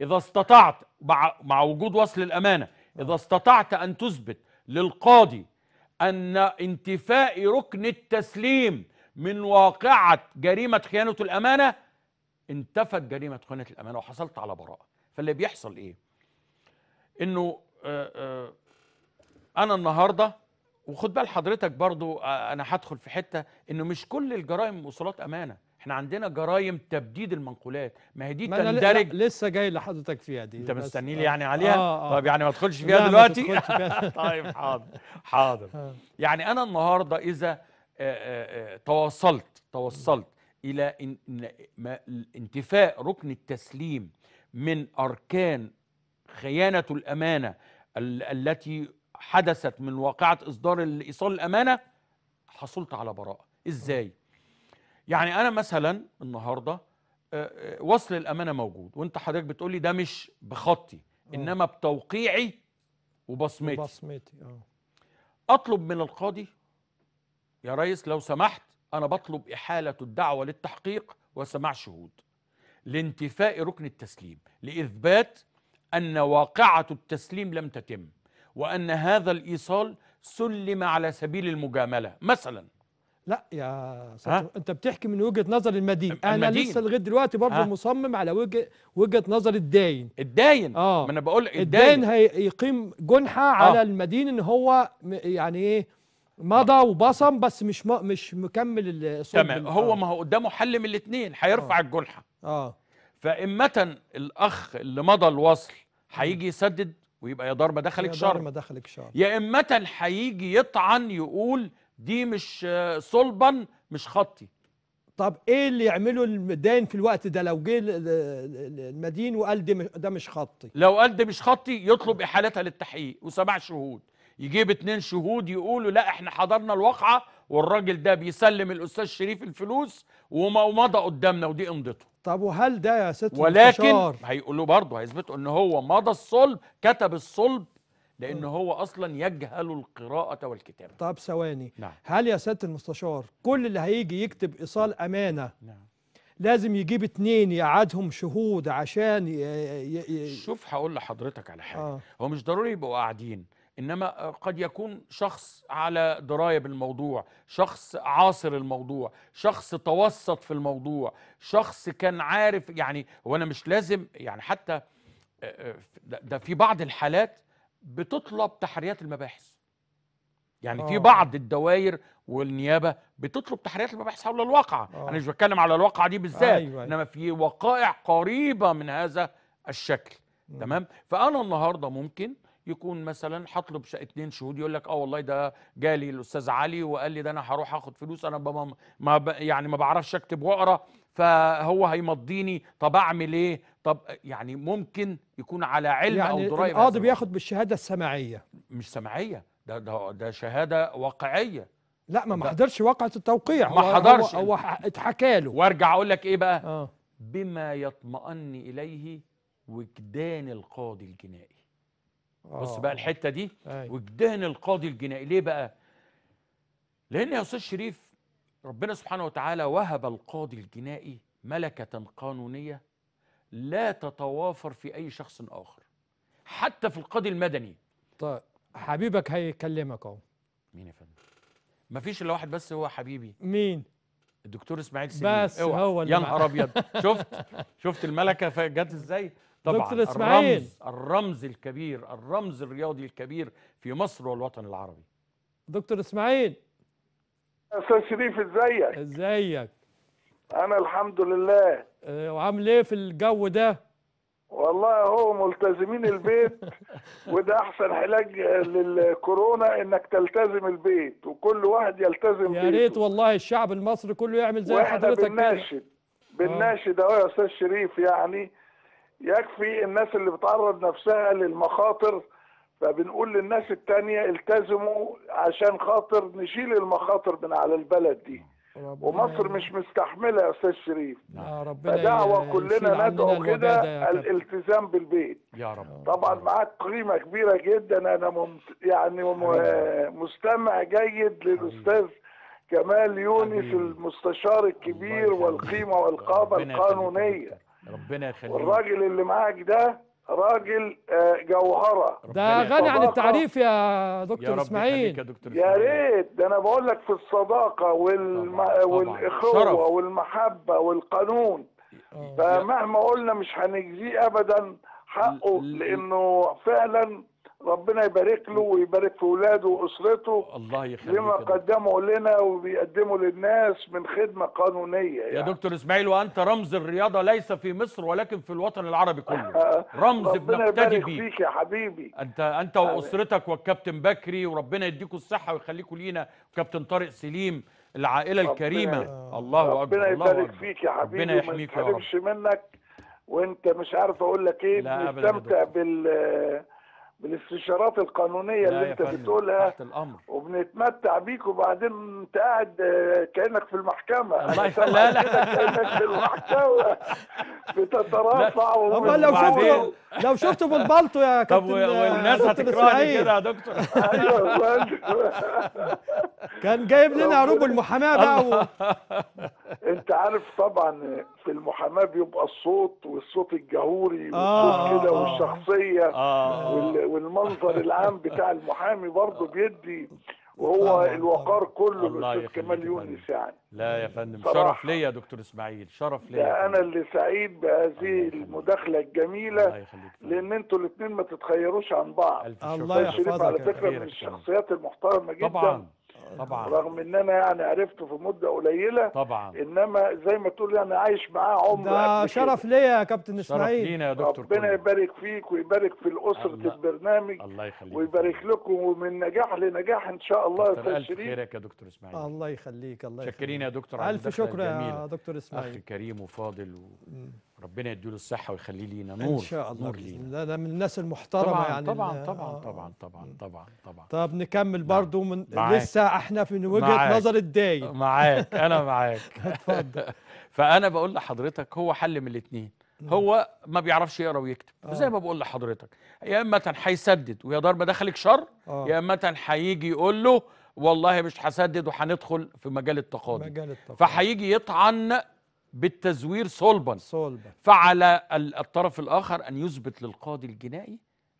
إذا استطعت مع, مع وجود وصل الأمانة إذا استطعت أن تثبت للقاضي أن انتفاء ركن التسليم من واقعة جريمة خيانة الأمانة انتفت جريمة خيانة الأمانة وحصلت على براءة فاللي بيحصل إيه؟ إنه آه، آه، أنا النهاردة وخد بال حضرتك برضو آه، أنا هدخل في حتة إنه مش كل الجرائم وصولات أمانة احنا عندنا جرائم تبديد المنقولات ما هي دي تندرج لسه جاي لحضرتك فيها دي انت مستني لي آه، يعني عليها آه آه طيب يعني ما تدخلش فيها دلوقتي *laughs* طيب حاضر حاضر آه. يعني انا النهارده اذا تواصلت آه، توصلت توصلت الى إن انتفاء ركن التسليم من اركان خيانه الامانه التي حدثت من واقعه اصدار ايصال الامانه حصلت على براءه ازاي يعني انا مثلا النهارده آه، آه، وصل الامانه موجود وانت حضرتك بتقول لي ده مش بخطي آه. انما بتوقيعي وبصمتي وبصمتي اه اطلب من القاضي يا ريس لو سمحت انا بطلب احاله الدعوه للتحقيق وسماع شهود لانتفاء ركن التسليم لاثبات ان واقعه التسليم لم تتم وان هذا الايصال سلم على سبيل المجامله مثلا لا يا ساتر انت بتحكي من وجهه نظر المدين انا المدين. لسه لغايه دلوقتي برضه مصمم على وجه وجهه نظر الداين الداين اه ما انا بقول الداين, الداين هيقيم جنحه آه. على المدين ان هو يعني ايه مضى وبصم بس مش م... مش مكمل الصلب تمام هو آه. ما هو قدامه حل من الاثنين هيرفع آه. الجنحه اه فإمة الاخ اللي مضى الوصل هيجي يسدد ويبقى يا ضربه ما دخلك شر يا ضربه ما دخلك شر يا إمة هيجي يطعن يقول دي مش صلبا مش خطي طب ايه اللي يعمله المدين في الوقت ده لو جه المدين وقال ده مش خطي لو قال ده مش خطي يطلب احالتها للتحقيق وسماع شهود يجيب اتنين شهود يقولوا لا احنا حضرنا الواقعه والراجل ده بيسلم الاستاذ شريف الفلوس ومضى قدامنا ودي امضته طب وهل ده يا ست ولكن هيقولوا برضه هيثبتوا ان هو مضى الصلب كتب الصلب لأنه آه. هو أصلا يجهل القراءة والكتابة طب ثواني نعم. هل يا سيادة المستشار كل اللي هيجي يكتب إيصال نعم. أمانة نعم. لازم يجيب اتنين يقعدهم شهود عشان ي... ي... ي... شوف هقول لحضرتك على حاجة آه. هو مش ضروري يبقوا قاعدين انما قد يكون شخص على درايه بالموضوع شخص عاصر الموضوع شخص توسط في الموضوع شخص كان عارف يعني وانا مش لازم يعني حتى آه، آه، ده في بعض الحالات بتطلب تحريات المباحث يعني أوه. في آه. بعض الدوائر والنيابه بتطلب تحريات المباحث حول الواقعه أوه. انا مش بتكلم على الواقعه دي بالذات أيوة. أيوة. انما في وقائع قريبه من هذا الشكل م. تمام فانا النهارده ممكن يكون مثلا هطلب اثنين شهود يقول لك اه والله ده جالي الاستاذ علي وقال لي ده انا هروح اخد فلوس انا ما يعني ما بعرفش اكتب واقرا فهو هيمضيني طب اعمل ايه طب يعني ممكن يكون على علم يعني او درايه القاضي بياخد بالشهاده السماعيه مش سماعيه ده ده ده شهاده واقعيه لا ما ما حضرش واقعه التوقيع ما حضرش هو, هو اتحكى له وارجع اقول لك ايه بقى آه. بما يطمئن اليه وجدان القاضي الجنائي بص آه، بقى آه. الحته دي والدهن أيوة. القاضي الجنائي ليه بقى لان يا استاذ شريف ربنا سبحانه وتعالى وهب القاضي الجنائي ملكه قانونيه لا تتوافر في اي شخص اخر حتى في القاضي المدني طيب حبيبك هيكلمك اهو مين يا فندم مفيش الا واحد بس هو حبيبي مين الدكتور اسماعيل سليم بس هو يا نهار ابيض *laughs* شفت شفت الملكه جت ازاي طبعا دكتور إسماعيل. الرمز الرمز الكبير الرمز الرياضي الكبير في مصر والوطن العربي دكتور اسماعيل استاذ شريف ازيك ازيك انا الحمد لله آه، وعامل ايه في الجو ده والله هو ملتزمين البيت *laughs* وده احسن علاج للكورونا انك تلتزم البيت وكل واحد يلتزم يا ريت والله الشعب المصري كله يعمل زي حضرتك كده بنناشد بنناشد آه. اهو يا استاذ شريف يعني يكفي الناس اللي بتعرض نفسها للمخاطر فبنقول للناس التانية التزموا عشان خاطر نشيل المخاطر من على البلد دي ومصر مش مستحملة يا أستاذ شريف فدعوة كلنا ندعو كده الالتزام بالبيت يا رب طبعا معاك قيمة كبيرة جدا أنا ممت... يعني مستمع جيد للأستاذ كمال يونس المستشار الكبير والقيمة والقابة القانونية ربنا يخليك الراجل اللي معاك ده راجل آه، جوهره ده غني عن التعريف يا دكتور يا اسماعيل يا دكتور يا ريت ده انا بقول لك في الصداقه والم... والاخوه والمحبه والقانون اه. فمهما قلنا مش هنجزيه ابدا حقه لانه فعلا ربنا يبارك له ويبارك في اولاده واسرته الله يخليك لما قدموا لنا وبيقدموا للناس من خدمه قانونيه يعني. يا دكتور اسماعيل وانت رمز الرياضه ليس في مصر ولكن في الوطن العربي كله *laughs* رمز بنقتدي بيه فيك يا حبيبي انت انت واسرتك والكابتن بكري وربنا يديكوا الصحه ويخليكوا لينا كابتن طارق سليم العائله ربنا الكريمه ربنا الله اكبر ربنا يبارك فيك يا حبيبي ربنا يحميك يا رب منك وانت مش عارف اقول لك ايه بنستمتع بال بالاستشارات القانونيه اللي انت بتقولها تحت الامر وبنتمتع بيك وبعدين انت قاعد آه، كانك في المحكمه الله لا لا كانك في المحكمه *laughs* بتترافع امال لو شفته لو شفته بالبلطو يا كابتن طب آه، والناس هتكرهني كده يا دكتور ايوه *laughs* كان جايب لنا عروب المحاماه بقى و... *laughs* انت عارف طبعا في المحاماه بيبقى الصوت والصوت الجهوري والصوت آه، كده والشخصيه آه. والمنظر العام بتاع المحامي برضه بيدي وهو الوقار كله الاستاذ كمال يونس يعني لا يا فندم شرف ليا يا دكتور اسماعيل شرف ليا انا اللي سعيد بهذه المداخله الجميله الله لان انتوا الاثنين ما تتخيروش عن بعض الله يحفظك على فكره من الشخصيات المحترمه جدا طبعا طبعا رغم ان انا يعني عرفته في مده قليله طبعا انما زي ما تقول يعني عايش معاه عمر ده شرف ليا يا كابتن اسماعيل شرف لينا يا دكتور ربنا يبارك فيك ويبارك في الاسره الله. البرنامج الله يخليك ويبارك لكم ومن نجاح لنجاح ان شاء الله يا الف خيرك يا دكتور اسماعيل الله يخليك الله يخليك شكرين يا دكتور على الف شكر يا دكتور اسماعيل اخ كريم وفاضل و... م. ربنا يديله الصحه ويخلي لينا نور ان شاء الله نور لينا ده, ده من الناس المحترمه طبعًا يعني طبعا طبعا آه. طبعا طبعا طبعا طبعا طب نكمل نعم. برضو من لسه احنا في وجهه معاك نظر الدايق معاك انا معاك *laughs* اتفضل *laughs* فانا بقول لحضرتك هو حل من الاثنين نعم. هو ما بيعرفش يقرا ويكتب آه. زي ما بقول لحضرتك يا اما هيسدد ويا ضرب دخلك شر آه. يا اما هيجي يقول له والله مش هسدد وهندخل في مجال التقاضي مجال التقاضي فهيجي يطعن بالتزوير صلبا صلبا فعلى الطرف الآخر أن يثبت للقاضي الجنائي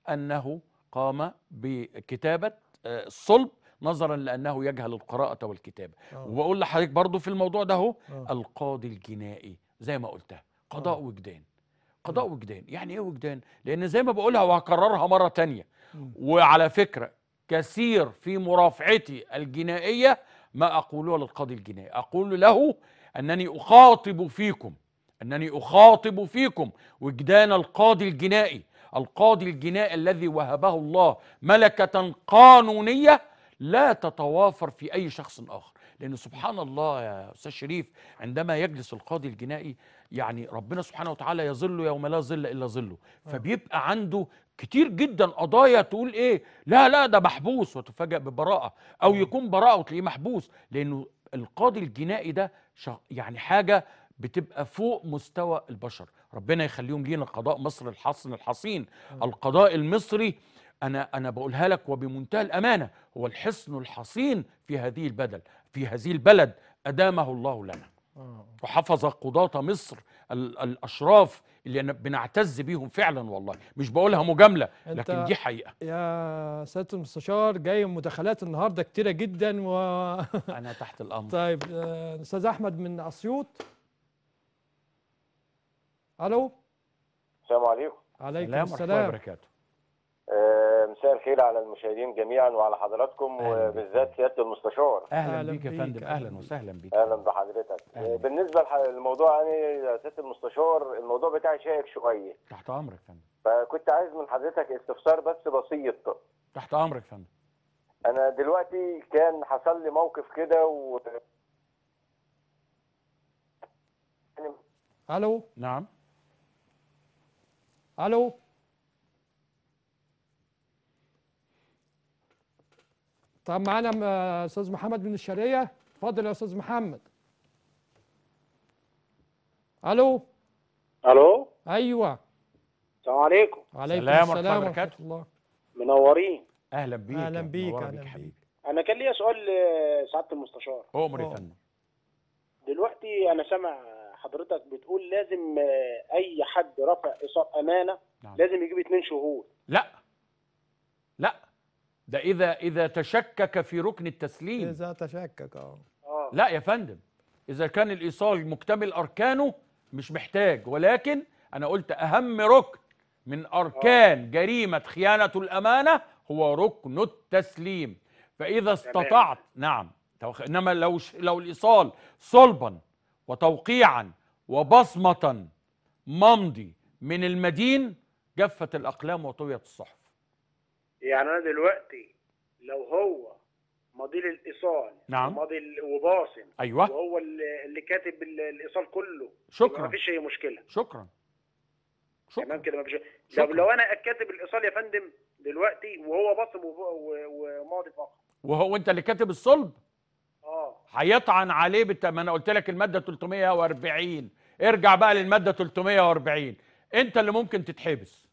أنه قام بكتابة الصلب آه، نظرا لأنه يجهل القراءة والكتابة آه. وبقول لحضرتك برضو في الموضوع ده هو آه. القاضي الجنائي زي ما قلتها قضاء أوه. وجدان قضاء وجدان يعني ايه وجدان لان زي ما بقولها وهكررها مره تانية وعلى فكره كثير في مرافعتي الجنائيه ما اقولها للقاضي الجنائي اقول له أنني أخاطب فيكم أنني أخاطب فيكم وجدان القاضي الجنائي القاضي الجنائي الذي وهبه الله ملكة قانونية لا تتوافر في أي شخص آخر لأن سبحان الله يا أستاذ شريف عندما يجلس القاضي الجنائي يعني ربنا سبحانه وتعالى يظل يوم لا ظل إلا ظله آه. فبيبقى عنده كتير جدا قضايا تقول إيه لا لا ده محبوس وتفاجأ ببراءة أو آه. يكون براءة وتلاقيه محبوس لأنه القاضي الجنائي ده يعني حاجه بتبقى فوق مستوى البشر ربنا يخليهم لينا قضاء مصر الحصن الحصين آه. القضاء المصري انا انا بقولها لك وبمنتهى الامانه هو الحصن الحصين في هذه البدل في هذه البلد ادامه الله لنا آه. وحفظ قضاة مصر الاشراف اللي أنا بنعتز بيهم فعلا والله مش بقولها مجامله لكن دي حقيقه يا سياده المستشار جاي مداخلات النهارده كتيره جدا و *laughs* انا تحت الامر طيب آه، استاذ احمد من اسيوط الو السلام عليكم عليكم السلام ورحمه الله وبركاته آه، مساء الخير على المشاهدين جميعا وعلى حضراتكم وبالذات سياده المستشار اهلا, أهلا بيك يا فندم اهلا وسهلا بيك اهلا بحضرتك آه، أهلا. بالنسبه للموضوع يعني سياده المستشار الموضوع بتاعي شائك شويه تحت امرك يا فندم فكنت عايز من حضرتك استفسار بس بسيط تحت امرك يا فندم انا دلوقتي كان حصل لي موقف كده و الو نعم الو طب معانا استاذ محمد من الشرقيه اتفضل يا استاذ محمد الو الو ايوه السلام عليكم وعليكم السلام ورحمه الله وبركاته منورين اهلا بيك اهلا بيك اهلا بيك حبيبي انا كان ليا سؤال لسعاده المستشار امر يا فندم دلوقتي انا سامع حضرتك بتقول لازم اي حد رفع ايصال امانه نعم. لازم يجيب اثنين شهود لا لا ده اذا اذا تشكك في ركن التسليم اذا تشكك آه. اه لا يا فندم اذا كان الايصال مكتمل اركانه مش محتاج ولكن انا قلت اهم ركن من اركان آه. جريمه خيانه الامانه هو ركن التسليم فاذا استطعت نعم انما لو لو الايصال صلبا وتوقيعا وبصمه ممضي من المدين جفت الاقلام وطويت الصحف يعني انا دلوقتي لو هو مضيل الايصال نعم ماضي وباصم ايوه وهو اللي كاتب الايصال كله شكرا مفيش اي مشكله شكرا شكرا تمام كده مفيش طب لو انا كاتب الايصال يا فندم دلوقتي وهو باصم وماضي فقط وهو انت اللي كاتب الصلب اه هيطعن عليه بت... ما انا قلت لك الماده 340 ارجع بقى للماده 340 انت اللي ممكن تتحبس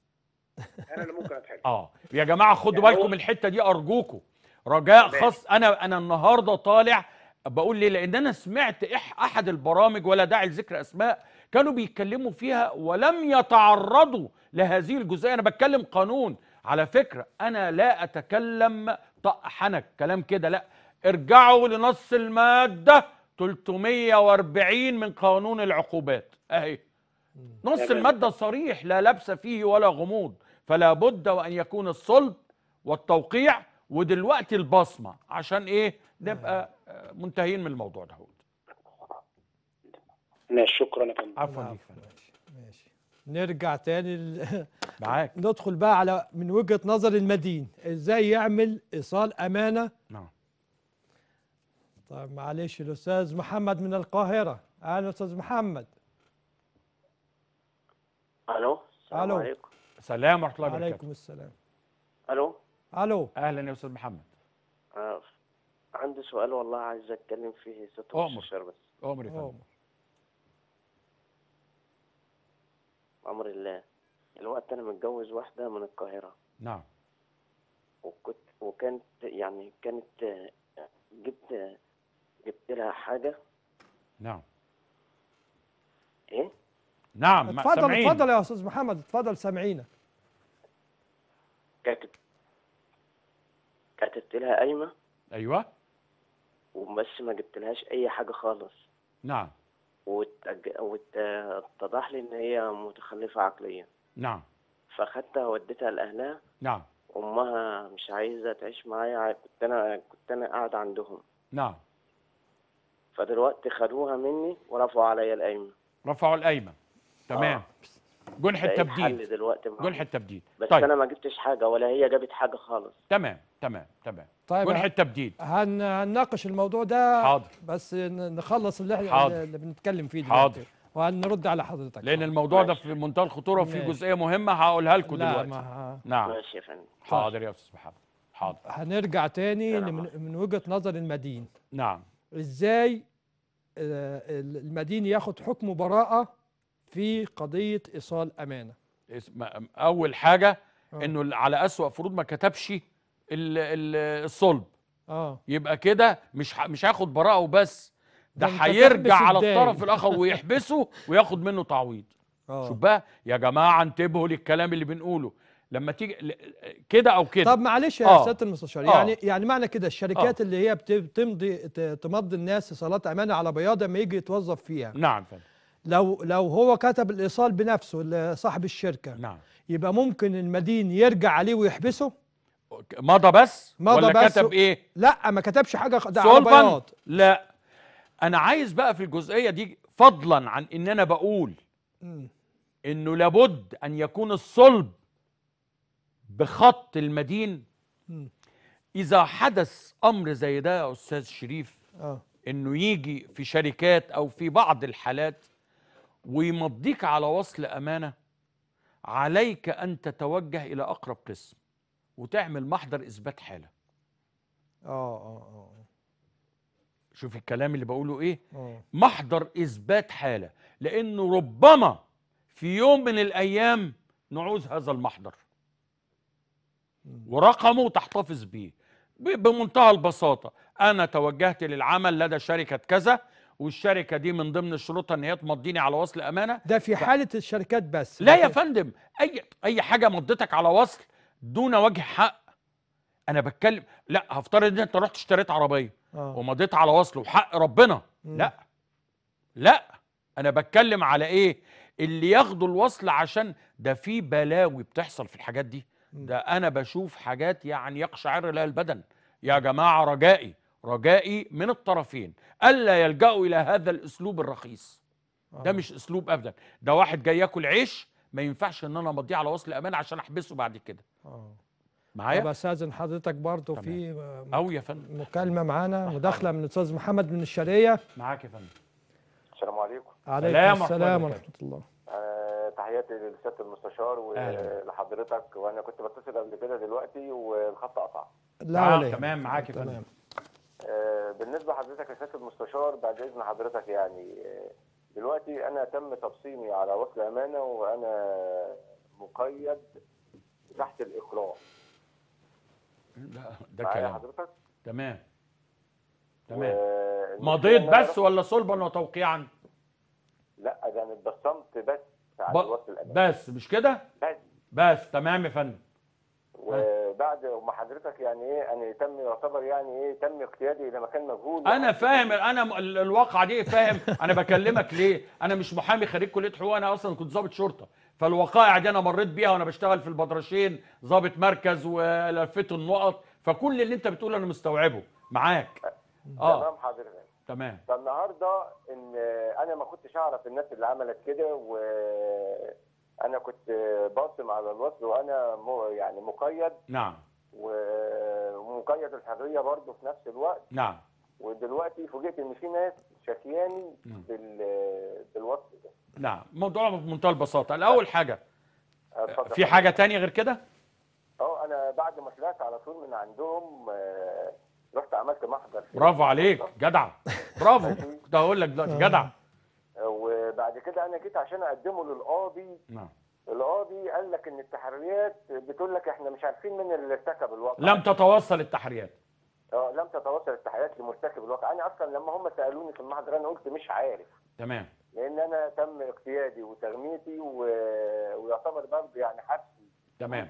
انا اللي ممكن اتحرج اه يا جماعه خدوا يعني بالكم هو... الحته دي ارجوكم رجاء خاص انا انا النهارده طالع بقول ليه لان انا سمعت إح احد البرامج ولا داعي لذكر اسماء كانوا بيتكلموا فيها ولم يتعرضوا لهذه الجزئيه انا بتكلم قانون على فكره انا لا اتكلم طق حنك كلام كده لا ارجعوا لنص الماده 340 من قانون العقوبات اهي نص الماده صريح لا لبس فيه ولا غموض فلا بد وان يكون الصلب والتوقيع ودلوقتي البصمه عشان ايه نبقى آه، منتهين من الموضوع ده ماشي شكرا يا فندم عفوا ماشي نرجع تاني *laughs* معاك ندخل بقى على من وجهه نظر المدين ازاي يعمل ايصال امانه نعم طيب معلش الاستاذ محمد من القاهره اهلا استاذ محمد الو السلام عليكم السلام ورحمه الله وبركاته وعليكم السلام الو الو اهلا يا استاذ محمد آه عندي سؤال والله عايز اتكلم فيه ست اشهر بس عمر يا فندم امر الله الوقت انا متجوز واحده من القاهره نعم وكنت وكانت يعني كانت آه، جبت جبت لها حاجه نعم ايه نعم اتفضل سمعين. اتفضل يا استاذ محمد اتفضل سامعينك كاتب كاتبت لها قايمه ايوه وبس ما جبتلهاش اي حاجه خالص نعم واتضح لي ان هي متخلفه عقليا نعم فاخدتها وديتها لاهلها نعم امها مش عايزه تعيش معايا كنت انا كنت انا قاعد عندهم نعم فدلوقتي خدوها مني ورفعوا عليا القايمه رفعوا القايمه تمام آه. جنح التبديل دلوقتي جنح التبديل بس طيب. انا ما جبتش حاجه ولا هي جابت حاجه خالص تمام تمام تمام طيب جنح التبديل هن... هنناقش الموضوع ده حاضر بس نخلص اللي احنا اللي بنتكلم فيه دلوقتي حاضر وهنرد على حضرتك لان الموضوع ده في منتهى الخطوره وفي جزئيه مهمه هقولها لكم دلوقتي ما... نعم ماشي يا فندم حاضر يا استاذ محمد حاضر هنرجع تاني من... من وجهه نظر المدين نعم ازاي آه، المدين ياخد حكم براءه في قضيه ايصال امانه اول حاجه أوه. انه على اسوا فروض ما كتبش ال ال الصلب اه يبقى كده مش مش هياخد براءه وبس ده هيرجع على الطرف الاخر ويحبسه وياخد منه تعويض آه. شوف بقى يا جماعه انتبهوا للكلام اللي بنقوله لما تيجي كده او كده طب معلش يا سياده المستشار يعني آه. يعني معنى كده الشركات أوه. اللي هي بتمضي تمضي الناس صلاه امانه على بياض لما يجي يتوظف فيها نعم فهمت. لو لو هو كتب الايصال بنفسه لصاحب الشركه نعم يبقى ممكن المدين يرجع عليه ويحبسه مضى بس مضى ولا بس كتب ايه لا ما كتبش حاجه ده على بياض لا انا عايز بقى في الجزئيه دي فضلا عن ان انا بقول م. انه لابد ان يكون الصلب بخط المدين م. اذا حدث امر زي ده يا استاذ شريف آه. انه يجي في شركات او في بعض الحالات ويمضيك على وصل أمانة عليك أن تتوجه إلى أقرب قسم وتعمل محضر إثبات حالة آه آه آه شوف الكلام اللي بقوله إيه آه. محضر إثبات حالة لأنه ربما في يوم من الأيام نعوز هذا المحضر ورقمه تحتفظ بيه بمنتهى البساطة أنا توجهت للعمل لدى شركة كذا والشركه دي من ضمن شروطها ان هي تمضيني على وصل امانه ده في حاله ف... الشركات بس لا يا فندم اي اي حاجه مضيتك على وصل دون وجه حق انا بتكلم لا هفترض ان انت رحت اشتريت عربيه آه. ومضيت على وصل وحق ربنا م. لا لا انا بتكلم على ايه اللي ياخدوا الوصل عشان ده في بلاوي بتحصل في الحاجات دي ده انا بشوف حاجات يعني يقشعر لها البدن يا جماعه رجائي رجائي من الطرفين الا يلجأوا الى هذا الاسلوب الرخيص ده آه. مش اسلوب ابدا ده واحد جاي ياكل عيش ما ينفعش ان انا امضيه على وصل امان عشان احبسه بعد كده آه. معايا طب استاذن حضرتك برضه في او يا فندم مكالمه معانا مداخله من الاستاذ محمد من الشرقيه معاك يا فندم السلام عليكم عليكم السلام ورحمه الله آه، تحياتي للسياده المستشار ولحضرتك وانا كنت بتصل قبل كده دلوقتي والخط قطع لا نعم، تمام معاك يا فندم آه، بالنسبه لحضرتك يا سياده المستشار بعد اذن حضرتك يعني آه، دلوقتي انا تم تبصيمي على وكل امانه وانا مقيد تحت الاقرار لا ده كلام حضرتك تمام تمام مضيت بس ولا صلبا وتوقيعا لا ده انا اتبصمت بس على ب... الوقت الامانه بس مش كده بس بس تمام يا فندم وبعد ما حضرتك يعني ايه انا تم يعتبر يعني ايه تم اقتيادي الى مكان مجهول انا فاهم انا الواقعه دي فاهم انا بكلمك ليه انا مش محامي خريج كليه حقوق انا اصلا كنت ضابط شرطه فالوقائع دي انا مريت بيها وانا بشتغل في البدرشين ضابط مركز ولفيت النقط فكل اللي انت بتقوله انا مستوعبه معاك اه, آه. تمام حضرتك تمام فالنهارده ان انا ما كنتش اعرف الناس اللي عملت كده و انا كنت باصم على الوصل وانا يعني مقيد نعم ومقيد الحريه برضه في نفس الوقت نعم ودلوقتي فوجئت ان في ناس شكياني نعم. بالوصف ده نعم موضوع بمنتهى البساطه الاول حاجه أتفضل. في حاجه تانية غير كده اه انا بعد ما طلعت على طول من عندهم آه، رحت عملت محضر برافو عليك جدع برافو *laughs* كنت هقول لك دلوقتي جدع بعد كده انا جيت عشان اقدمه للقاضي نعم القاضي قال لك ان التحريات بتقول لك احنا مش عارفين من اللي ارتكب الواقع لم تتوصل التحريات اه لم تتوصل التحريات لمرتكب الواقع انا اصلا لما هم سالوني في المحضر انا قلت مش عارف تمام لان انا تم اقتيادي وتغميتي و... ويعتبر برضه يعني حبسي تمام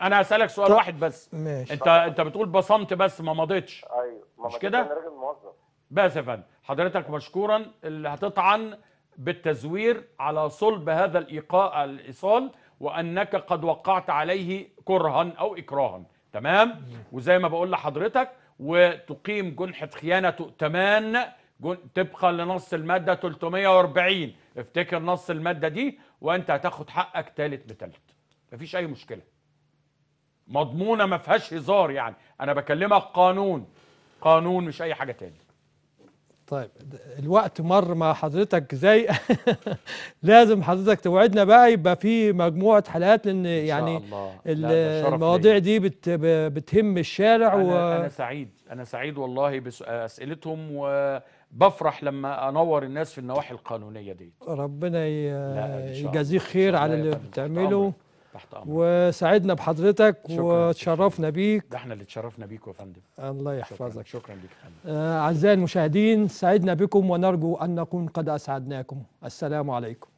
انا هسالك سؤال واحد بس ماشي. انت انت بتقول بصمت بس ما مضيتش ايوه ما مش كده انا راجل موظف بس يا فندم حضرتك مشكورا اللي هتطعن بالتزوير على صلب هذا الايقاع الايصال وانك قد وقعت عليه كرها او اكراها تمام وزي ما بقول لحضرتك وتقيم جنحه خيانه تؤتمان طبقا لنص الماده 340 افتكر نص الماده دي وانت هتاخد حقك تالت بتالت مفيش اي مشكله مضمونه ما فيهاش هزار يعني انا بكلمك قانون قانون مش اي حاجه تاني طيب الوقت مر مع حضرتك ازاي *laughs* لازم حضرتك توعدنا بقى يبقى في مجموعه حلقات لان يعني الله. المواضيع دي بت بتهم الشارع أنا, و... انا سعيد انا سعيد والله باسئلتهم وبفرح لما انور الناس في النواحي القانونيه دي ربنا ي... يجازيك خير على اللي بتعمله تحت امرك وسعدنا بحضرتك وتشرفنا بيك ده احنا اللي اتشرفنا بيك يا فندم الله يحفظك شكرا, شكرا ليك آه، اعزائي المشاهدين سعدنا بكم ونرجو ان نكون قد اسعدناكم السلام عليكم